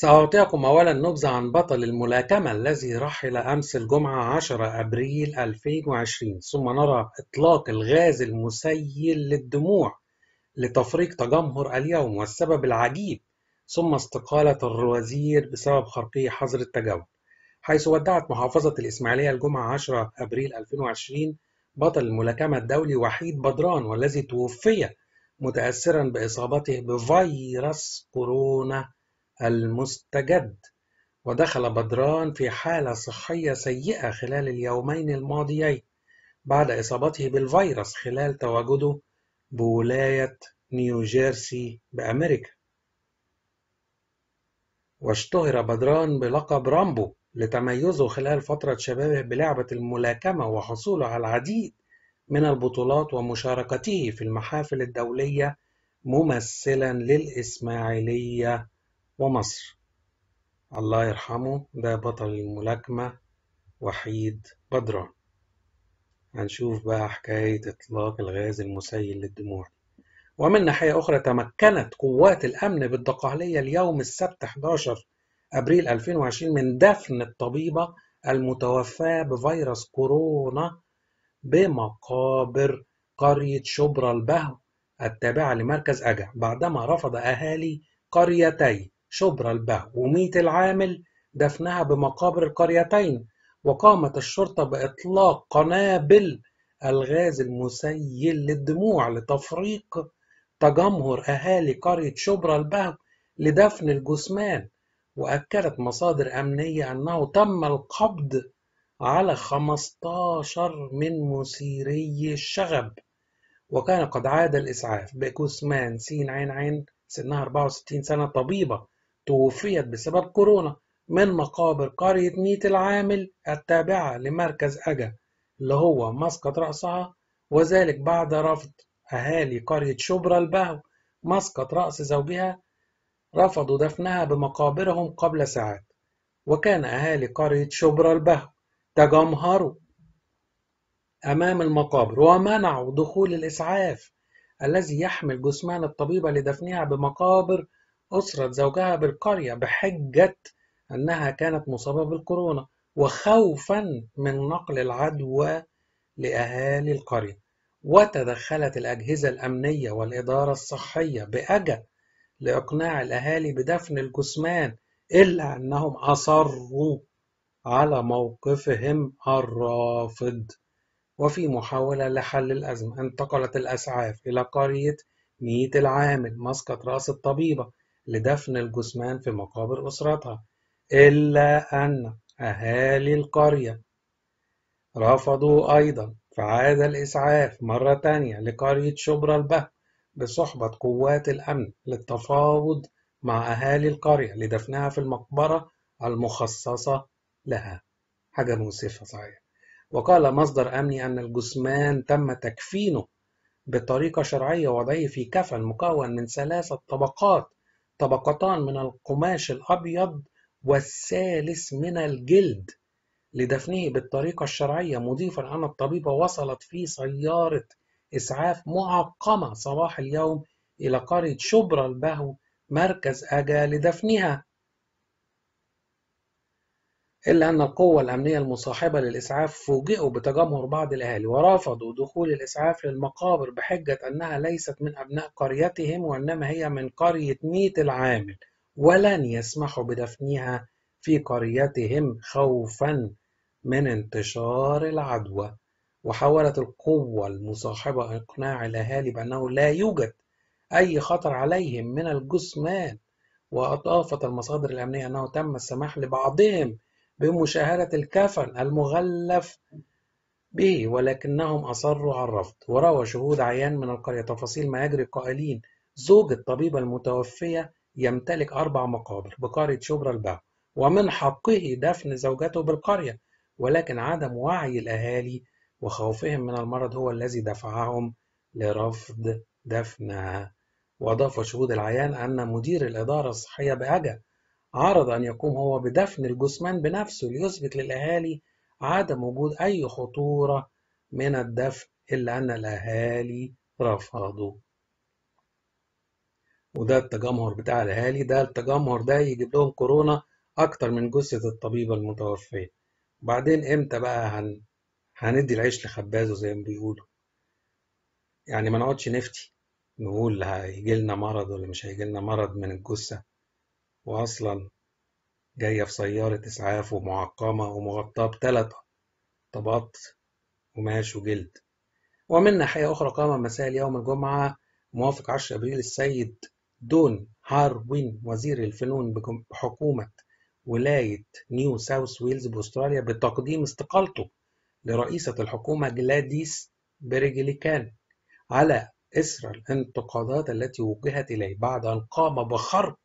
سأعطيكم أولا نبذة عن بطل الملاكمة الذي رحل أمس الجمعة 10 أبريل 2020 ثم نرى إطلاق الغاز المسيل للدموع لتفريق تجمهر اليوم والسبب العجيب ثم استقالة الوزير بسبب خرقية حظر التجول حيث ودعت محافظة الإسماعيلية الجمعة 10 أبريل 2020 بطل الملاكمة الدولي وحيد بدران والذي توفي متأثرا بإصابته بفيروس كورونا المستجد ودخل بدران في حالة صحية سيئة خلال اليومين الماضيين بعد إصابته بالفيروس خلال تواجده بولاية نيوجيرسي بأمريكا واشتهر بدران بلقب رامبو لتميزه خلال فترة شبابه بلعبة الملاكمة وحصوله على العديد من البطولات ومشاركته في المحافل الدولية ممثلا للإسماعيلية ومصر الله يرحمه ده بطل الملاكمة وحيد بدران هنشوف بقى حكاية إطلاق الغاز المسيل للدموع ومن ناحية أخرى تمكنت قوات الأمن بالدقهلية اليوم السبت 11 أبريل 2020 من دفن الطبيبة المتوفاة بفيروس كورونا بمقابر قرية شبرا البهو التابعة لمركز أجا بعدما رفض أهالي قريتي شبرا وميت العامل دفنها بمقابر القريتين وقامت الشرطة بإطلاق قنابل الغاز المسيل للدموع لتفريق تجمهر أهالي قرية شبرا البه لدفن الجثمان وأكدت مصادر أمنية أنه تم القبض على 15 من مثيري الشغب وكان قد عاد الإسعاف بجثمان سين عين عين سنها 64 سنة طبيبة توفيت بسبب كورونا من مقابر قرية ميت العامل التابعة لمركز أجا اللي هو مسقط رأسها وذلك بعد رفض أهالي قرية شبرا البهو مسقط رأس زوجها رفضوا دفنها بمقابرهم قبل ساعات وكان أهالي قرية شبرا البهو تجمهروا أمام المقابر ومنعوا دخول الإسعاف الذي يحمل جثمان الطبيبة لدفنها بمقابر أسرة زوجها بالقرية بحجة أنها كانت مصابة بالكورونا وخوفا من نقل العدوى لأهالي القرية وتدخلت الأجهزة الأمنية والإدارة الصحية بأجل لإقناع الأهالي بدفن الجثمان إلا أنهم أصروا على موقفهم الرافض وفي محاولة لحل الأزمة انتقلت الأسعاف إلى قرية ميت العامل مسقط رأس الطبيبة لدفن الجثمان في مقابر أسرتها إلا أن أهالي القرية رفضوا أيضا فعاد الإسعاف مرة تانية لقرية شبرا البه بصحبة قوات الأمن للتفاوض مع أهالي القرية لدفنها في المقبرة المخصصة لها حاجة مؤسفة صحيح وقال مصدر أمني أن الجثمان تم تكفينه بطريقة شرعية وضعه في كفن مكون من ثلاثة طبقات طبقتان من القماش الأبيض والثالث من الجلد لدفنه بالطريقة الشرعية مضيفا أن الطبيبة وصلت في سيارة إسعاف معقمة صباح اليوم إلى قرية شبرا البهو مركز أجا لدفنها إلا أن القوة الأمنية المصاحبة للإسعاف فوجئوا بتجمهر بعض الأهالي ورفضوا دخول الإسعاف للمقابر بحجة أنها ليست من أبناء قريتهم وإنما هي من قرية ميت العامل ولن يسمحوا بدفنها في قريتهم خوفا من انتشار العدوى وحاولت القوة المصاحبة إقناع الأهالي بأنه لا يوجد أي خطر عليهم من الجثمان وأضافت المصادر الأمنية أنه تم السماح لبعضهم بمشاهدة الكفن المغلف به ولكنهم أصروا على الرفض وروى شهود عيان من القرية تفاصيل ما يجري قائلين زوج الطبيبة المتوفية يمتلك أربع مقابر بقرية شبرا الباو ومن حقه دفن زوجته بالقرية ولكن عدم وعي الأهالي وخوفهم من المرض هو الذي دفعهم لرفض دفنها وأضاف شهود العيان أن مدير الإدارة الصحية بأجل عرض أن يقوم هو بدفن الجثمان بنفسه ليثبت للأهالي عدم وجود أي خطورة من الدفن إلا أن الأهالي رفضوا وده التجمهر بتاع الأهالي ده التجمهر ده يجيب لهم كورونا أكتر من جثة الطبيبة المتوفية وبعدين إمتى بقى هن... هندي العيش لخبازه زي ما بيقولوا يعني ما نقعدش نفتي نقول هيجي لنا مرض ولا مش هيجي لنا مرض من الجثة واصلا جايه في سياره اسعاف ومعقمه ومغطاه بثلاث طبقات قماش وجلد ومن ناحيه اخرى قام مساء اليوم الجمعه موافق 10 ابريل السيد دون هاروين وزير الفنون بحكومه ولايه نيو ساوث ويلز باستراليا بتقديم استقالته لرئيسه الحكومه جلاديس بريجليكان على إثر الانتقادات التي وجهت إليه بعد أن قام بخرق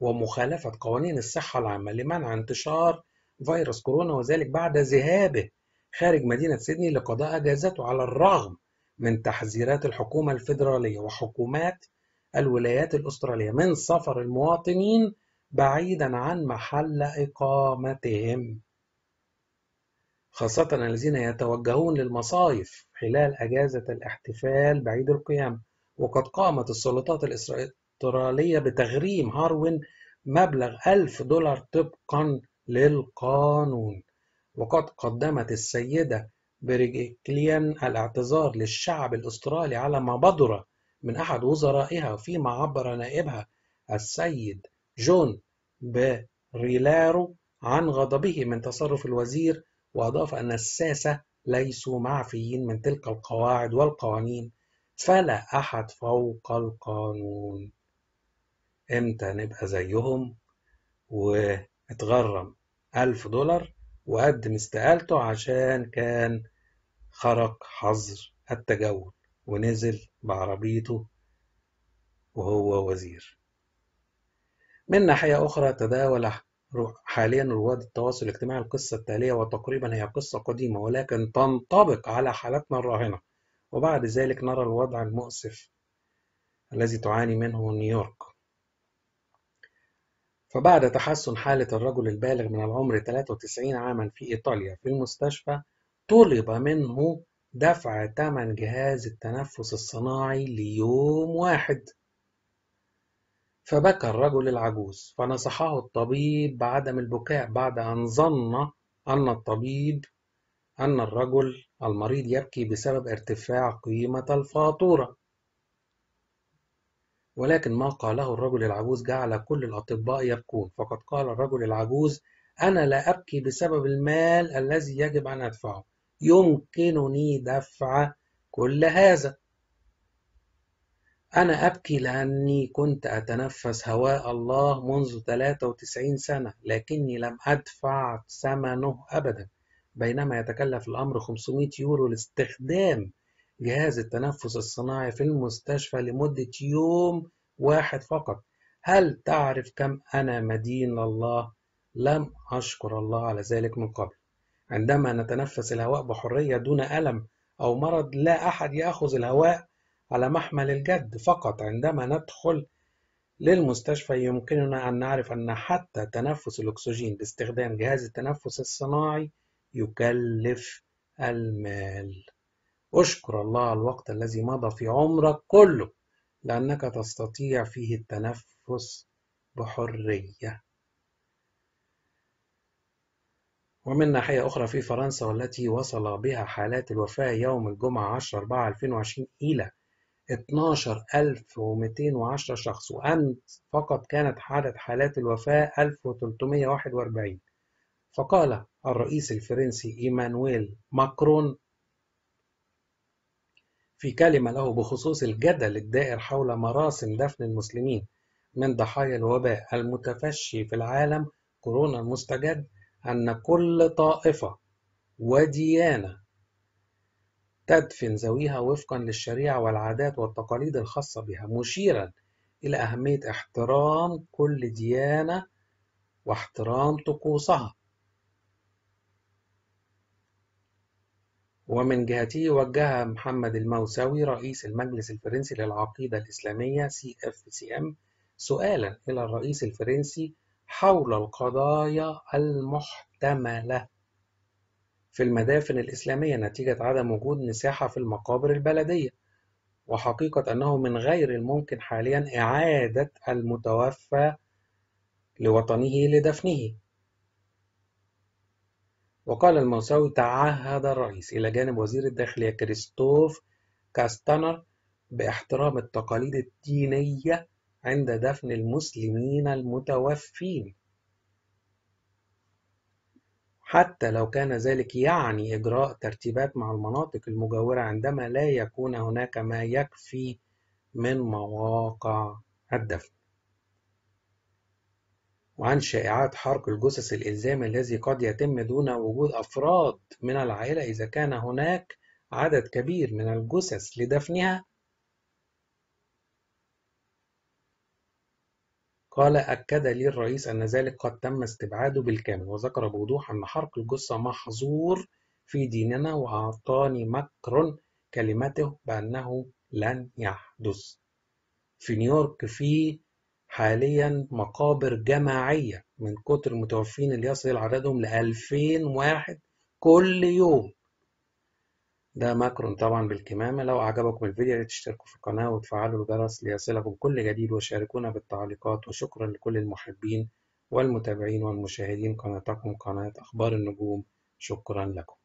ومخالفة قوانين الصحة العامة لمنع انتشار فيروس كورونا وذلك بعد ذهابه خارج مدينة سيدني لقضاء أجازته على الرغم من تحذيرات الحكومة الفيدرالية وحكومات الولايات الأسترالية من سفر المواطنين بعيدا عن محل إقامتهم خاصة الذين يتوجهون للمصايف خلال أجازة الاحتفال بعيد القيام وقد قامت السلطات الإسرائيلية الاستراليه بتغريم هاروين مبلغ ألف دولار طبقا للقانون وقد قدمت السيدة بريجيكليان الاعتذار للشعب الأسترالي على ما بدر من أحد وزرائها فيما عبر نائبها السيد جون بريلارو عن غضبه من تصرف الوزير وأضاف أن الساسة ليسوا معفيين من تلك القواعد والقوانين فلا أحد فوق القانون امتى نبقى زيهم واتغرم ألف دولار وقدم استقالته عشان كان خرق حظر التجول ونزل بعربيته وهو وزير من ناحية أخرى تداول حاليا رواد التواصل الاجتماعي القصة التالية وتقريبا هي قصة قديمة ولكن تنطبق على حالتنا الراهنة وبعد ذلك نرى الوضع المؤسف الذي تعاني منه نيويورك فبعد تحسن حالة الرجل البالغ من العمر 93 عاما في إيطاليا في المستشفى طلب منه دفع ثمن جهاز التنفس الصناعي ليوم واحد فبكى الرجل العجوز فنصحه الطبيب بعدم البكاء بعد أن ظن أن الطبيب أن الرجل المريض يبكي بسبب ارتفاع قيمة الفاتورة ولكن ما قاله الرجل العجوز جعل كل الأطباء يبكون فقد قال الرجل العجوز أنا لا أبكي بسبب المال الذي يجب أن أدفعه يمكنني دفع كل هذا أنا أبكي لأني كنت أتنفس هواء الله منذ 93 سنة لكني لم أدفع ثمنه أبدا بينما يتكلف الأمر 500 يورو لاستخدام جهاز التنفس الصناعي في المستشفى لمدة يوم واحد فقط هل تعرف كم أنا مدين لله لم أشكر الله على ذلك من قبل عندما نتنفس الهواء بحرية دون ألم أو مرض لا أحد يأخذ الهواء على محمل الجد فقط عندما ندخل للمستشفى يمكننا أن نعرف أن حتى تنفس الأكسجين باستخدام جهاز التنفس الصناعي يكلف المال اشكر الله على الوقت الذي مضى في عمرك كله لأنك تستطيع فيه التنفس بحرية ومن ناحية أخرى في فرنسا والتي وصل بها حالات الوفاة يوم الجمعة 10/4/2020 إلى 12210 شخص وأمس فقط كانت عدد حالات الوفاة 1341 فقال الرئيس الفرنسي إيمانويل ماكرون في كلمة له بخصوص الجدل الدائر حول مراسم دفن المسلمين من ضحايا الوباء المتفشي في العالم كورونا المستجد أن كل طائفة وديانة تدفن ذويها وفقا للشريعة والعادات والتقاليد الخاصة بها مشيرا إلى أهمية احترام كل ديانة واحترام طقوسها ومن جهته وجه محمد الموسوي رئيس المجلس الفرنسي للعقيدة الإسلامية CFCM سؤالا إلى الرئيس الفرنسي حول القضايا المحتملة في المدافن الإسلامية نتيجة عدم وجود مساحة في المقابر البلدية وحقيقة أنه من غير الممكن حاليا إعادة المتوفى لوطنه لدفنه وقال الموساوي تعهد الرئيس إلى جانب وزير الداخلية كريستوف كاستانر باحترام التقاليد الدينية عند دفن المسلمين المتوفين حتى لو كان ذلك يعني إجراء ترتيبات مع المناطق المجاورة عندما لا يكون هناك ما يكفي من مواقع الدفن وعن شائعات حرق الجثث الإلزامي الذي قد يتم دون وجود أفراد من العائلة إذا كان هناك عدد كبير من الجثث لدفنها قال أكد لي الرئيس أن ذلك قد تم استبعاده بالكامل وذكر بوضوح أن حرق الجثة محظور في ديننا وأعطاني مكر كلمته بأنه لن يحدث في نيويورك في حاليا مقابر جماعية من كتر المتوفين اللي يصل عددهم لألفين واحد كل يوم ده ماكرون طبعا بالكمامة لو أعجبكم الفيديو تشتركوا في القناة وتفعلوا الجرس ليصلكم كل جديد وشاركونا بالتعليقات وشكرا لكل المحبين والمتابعين والمشاهدين قناتكم قناة أخبار النجوم شكرا لكم